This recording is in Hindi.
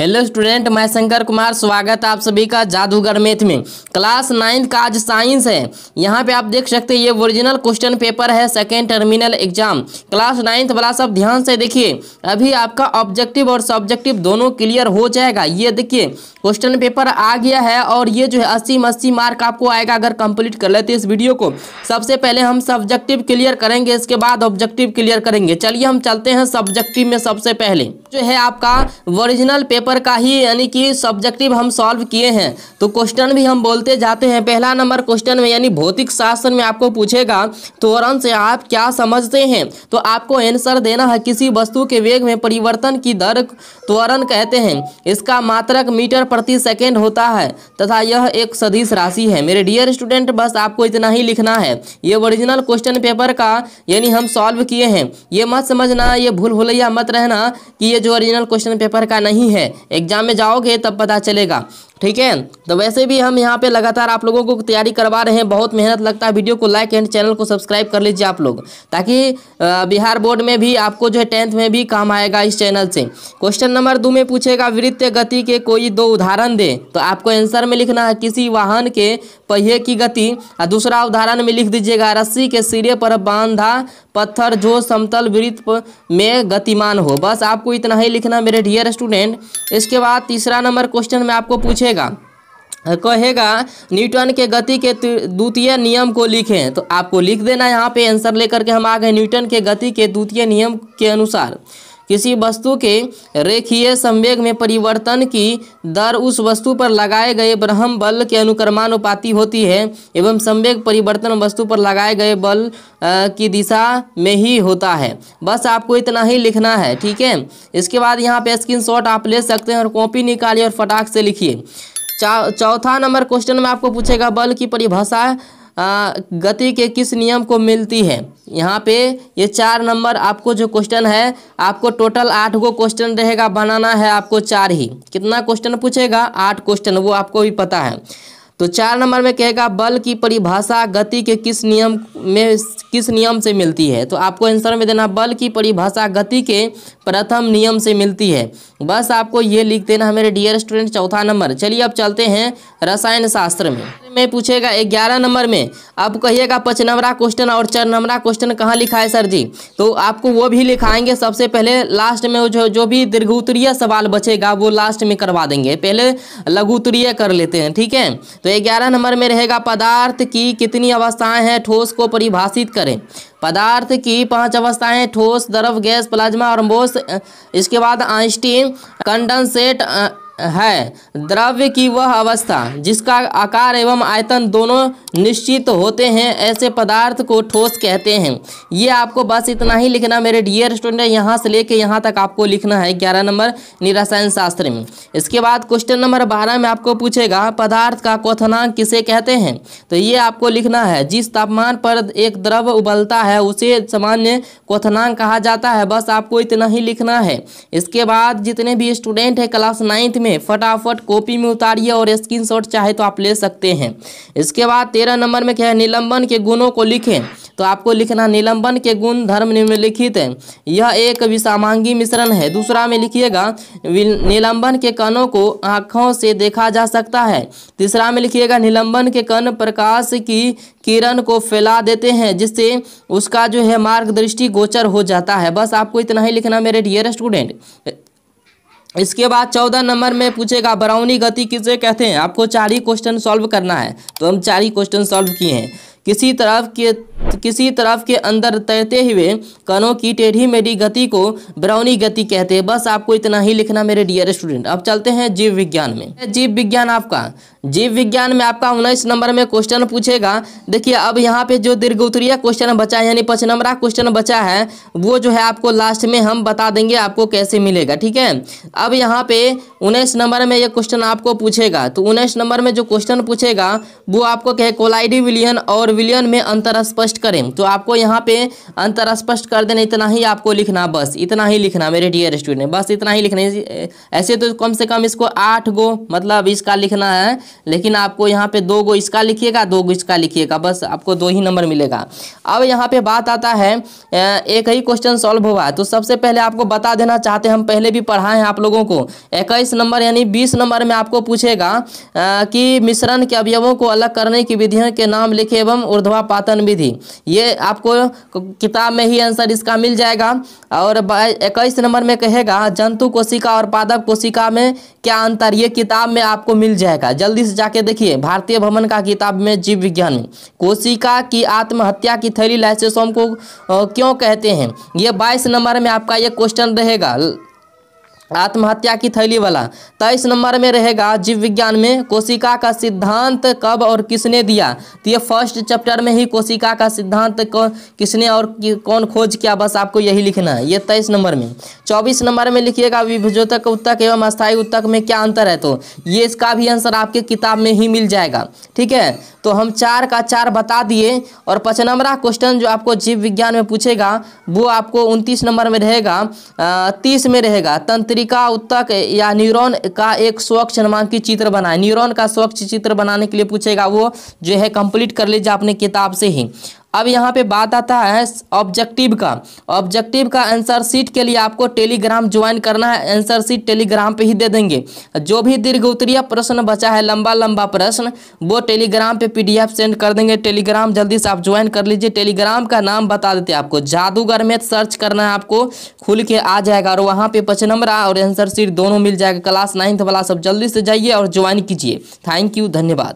हेलो स्टूडेंट मैं शंकर कुमार स्वागत आप सभी का जादूगर मेथ में क्लास नाइन्थ का आज साइंस है यहाँ पे आप देख सकते हैं ये ओरिजिनल क्वेश्चन पेपर है second terminal exam class ninth वाला सब ध्यान से देखिए अभी आपका ऑब्जेक्टिव और सब्जेक्टिव दोनों क्लियर हो जाएगा ये देखिए क्वेश्चन पेपर आ गया है और ये जो है अस्सी अस्सी मार्क आपको आएगा अगर कंप्लीट कर लेते इस वीडियो को सबसे पहले हम सब्जेक्टिव क्लियर करेंगे इसके बाद ऑब्जेक्टिव क्लियर करेंगे चलिए हम चलते हैं सब्जेक्टिव में सबसे पहले जो है आपका ओरिजिनल पेपर पेपर का ही यानी कि सब्जेक्टिव हम सॉल्व किए हैं तो क्वेश्चन भी हम बोलते जाते हैं पहला नंबर क्वेश्चन में यानी भौतिक शास्त्र में आपको पूछेगा त्वरण तो से आप क्या समझते हैं तो आपको आंसर देना है किसी वस्तु के वेग में परिवर्तन की दर त्वरण कहते हैं इसका मात्रक मीटर प्रति सेकेंड होता है तथा यह एक सदीश राशि है मेरे डियर स्टूडेंट बस आपको इतना ही लिखना है ये ओरिजिनल क्वेश्चन पेपर का यानी हम सॉल्व किए हैं ये मत समझना ये भूल भुलैया मत रहना कि ये जो ओरिजिनल क्वेश्चन पेपर का नहीं है एग्जाम में जाओगे तब पता चलेगा ठीक है तो वैसे भी हम यहाँ पे लगातार आप लोगों को तैयारी करवा रहे हैं बहुत मेहनत लगता है वीडियो को लाइक एंड चैनल को सब्सक्राइब कर लीजिए आप लोग ताकि बिहार बोर्ड में भी आपको जो है टेंथ में भी काम आएगा इस चैनल से क्वेश्चन नंबर दो में पूछेगा वृत्त गति के कोई दो उदाहरण दे तो आपको आंसर में लिखना है किसी वाहन के पहिए की गति और दूसरा उदाहरण में लिख दीजिएगा रस्सी के सिरे पर बांधा पत्थर जो समतल वृत्त में गतिमान हो बस आपको इतना ही लिखना मेरे डियर स्टूडेंट इसके बाद तीसरा नंबर क्वेश्चन में आपको पूछे पूछेगा कहेगा न्यूटन के गति के द्वितीय नियम को लिखें तो आपको लिख देना यहाँ पे आंसर लेकर के हम आ गए न्यूटन के गति के द्वितीय नियम के अनुसार किसी वस्तु के रेखीय संवेग में परिवर्तन की दर उस वस्तु पर लगाए गए ब्रह्म बल के अनुक्रमानुपाती होती है एवं संवेग परिवर्तन वस्तु पर लगाए गए बल की दिशा में ही होता है बस आपको इतना ही लिखना है ठीक है इसके बाद यहाँ पे शॉट आप ले सकते हैं और कॉपी निकालिए और फटाक से लिखिए चौथा नंबर क्वेश्चन में आपको पूछेगा बल की परिभाषा गति के किस नियम को मिलती है यहाँ पे ये चार नंबर आपको जो क्वेश्चन है आपको टोटल आठ गो क्वेश्चन रहेगा बनाना है आपको चार ही कितना क्वेश्चन पूछेगा आठ क्वेश्चन वो आपको भी पता है तो चार नंबर में कहेगा बल की परिभाषा गति के किस नियम में किस नियम से मिलती है तो आपको आंसर में देना बल की परिभाषा गति के प्रथम नियम से मिलती है बस आपको ये लिख देना मेरे डियर स्टूडेंट चौथा नंबर चलिए अब चलते हैं रसायन शास्त्र में में पूछेगा ग्यारह नंबर में आप कहिएगा पचनमरा क्वेश्चन और चार नंबरा क्वेश्चन कहाँ लिखा है सर जी तो आपको वो भी लिखाएंगे सबसे पहले लास्ट में जो जो भी दीर्घ उत्तरीय सवाल बचेगा वो लास्ट में करवा देंगे पहले लघु उत्तरीय कर लेते हैं ठीक है तो ग्यारह नंबर में रहेगा पदार्थ की कितनी अवस्थाएं हैं ठोस को परिभाषित करें पदार्थ की पांच अवस्थाएं ठोस द्रव गैस प्लाज्मा और बोस इसके बाद आइंस्टीन कंडनसेट है द्रव्य की वह अवस्था जिसका आकार एवं आयतन दोनों निश्चित होते हैं ऐसे पदार्थ को ठोस कहते हैं ये आपको बस इतना ही लिखना मेरे डियर स्टूडेंट यहाँ से लेके यहाँ तक आपको लिखना है ग्यारह नंबर निरासायन शास्त्र में इसके बाद क्वेश्चन नंबर बारह में आपको पूछेगा पदार्थ का क्वथनांक किसे कहते हैं तो ये आपको लिखना है जिस तापमान पर एक द्रव्य उबलता है उसे सामान्य क्वथनांक कहा जाता है बस आपको इतना ही लिखना है इसके बाद जितने भी स्टूडेंट हैं क्लास नाइन्थ में फटाफट कॉपी में उतारिए और स्क्रीनशॉट चाहे तो आप ले सकते हैं इसके बाद तेरह नंबर में क्या है निलंबन के गुणों को लिखें तो आपको लिखना निलंबन के गुण धर्म निम्नलिखित है यह एक विषामांगी मिश्रण है दूसरा में लिखिएगा निलंबन के कणों को आँखों से देखा जा सकता है तीसरा में लिखिएगा निलंबन के कण प्रकाश की किरण को फैला देते हैं जिससे उसका जो है मार्गदृष्टि गोचर हो जाता है बस आपको इतना ही लिखना मेरे डियर स्टूडेंट इसके बाद चौदह नंबर में पूछेगा बरौनी गति किसे कहते हैं आपको चार ही क्वेश्चन सॉल्व करना है तो हम चार ही क्वेश्चन सॉल्व किए हैं किसी तरफ के किसी तरफ के अंदर तैरते हुए कणों की टेढ़ी मेढ़ी गति को ब्राउनी गति कहते हैं बस आपको इतना ही लिखना मेरे डियर स्टूडेंट अब चलते हैं जीव विज्ञान में जीव विज्ञान आपका जीव विज्ञान में आपका उन्नीस नंबर में क्वेश्चन पूछेगा देखिए अब यहाँ पे जो दीर्घ उत्तरीय क्वेश्चन बचा है यानी पच नंबरा क्वेश्चन बचा है वो जो है आपको लास्ट में हम बता देंगे आपको कैसे मिलेगा ठीक है अब यहाँ पे उन्नीस नंबर में ये क्वेश्चन आपको पूछेगा तो उन्नीस नंबर में जो क्वेश्चन पूछेगा वो आपको कहे कोलाइडी विलियन और विलियन में अंतर स्पष्ट करें तो आपको यहाँ पे अंतर स्पष्ट कर देना इतना ही आपको लिखना बस इतना ही लिखना मेरे डियर स्टूडेंट बस इतना ही लिखना ऐसे तो कम से कम इसको आठ गो मतलब इसका लिखना है लेकिन आपको यहाँ पे दो गो इसका लिखिएगा दो गो इसका लिखिएगा बस आपको दो ही नंबर मिलेगा अब यहाँ पे बात आता है एक ही क्वेश्चन सॉल्व हुआ तो सबसे पहले आपको बता देना चाहते हैं हम पहले भी पढ़ाए हैं आप लोगों को इक्कीस नंबर यानी बीस नंबर में आपको पूछेगा कि मिश्रण के अवयवों को अलग करने की विधियों के नाम लिखे एवं ऊर्ध्वापातन विधि ये आपको किताब में ही आंसर इसका मिल जाएगा और इक्कीस नंबर में कहेगा जंतु कोशिका और पादप कोशिका में क्या अंतर ये किताब में आपको मिल जाएगा जल्दी से जाके देखिए भारतीय भवन का किताब में जीव विज्ञान में कोशिका की आत्महत्या की थैली लाइसेसोम को क्यों कहते हैं ये बाईस नंबर में आपका ये क्वेश्चन रहेगा आत्महत्या की थैली वाला तेईस नंबर में रहेगा जीव विज्ञान में कोशिका का सिद्धांत कब और किसने दिया तो ये फर्स्ट चैप्टर में ही कोशिका का सिद्धांत किसने और कि, कौन खोज किया बस आपको यही लिखना है ये तेईस नंबर में चौबीस नंबर में लिखिएगा विभजोतक उत्तक एवं अस्थायी उत्तक में क्या अंतर है तो ये इसका भी आंसर आपके किताब में ही मिल जाएगा ठीक है तो हम चार का चार बता दिए और पचनमरा क्वेश्चन जो आपको जीव विज्ञान में पूछेगा वो आपको उनतीस नंबर में रहेगा तीस में रहेगा तंत्र तंत्रिका उत्तक या न्यूरॉन का एक स्वच्छ नामांकित चित्र बनाए न्यूरॉन का स्वच्छ चित्र बनाने के लिए पूछेगा वो जो है कंप्लीट कर लीजिए अपने किताब से ही अब यहाँ पे बात आता है ऑब्जेक्टिव का ऑब्जेक्टिव का आंसर सीट के लिए आपको टेलीग्राम ज्वाइन करना है आंसर सीट टेलीग्राम पे ही दे देंगे जो भी दीर्घ उत्तरीय प्रश्न बचा है लंबा लंबा प्रश्न वो टेलीग्राम पे पीडीएफ सेंड कर देंगे टेलीग्राम जल्दी से आप ज्वाइन कर लीजिए टेलीग्राम का नाम बता देते आपको जादूगर में सर्च करना है आपको खुल के आ जाएगा और वहाँ पे नंबर और आंसर सीट दोनों मिल जाएगा क्लास नाइन्थ वाला सब जल्दी से जाइए और ज्वाइन कीजिए थैंक यू धन्यवाद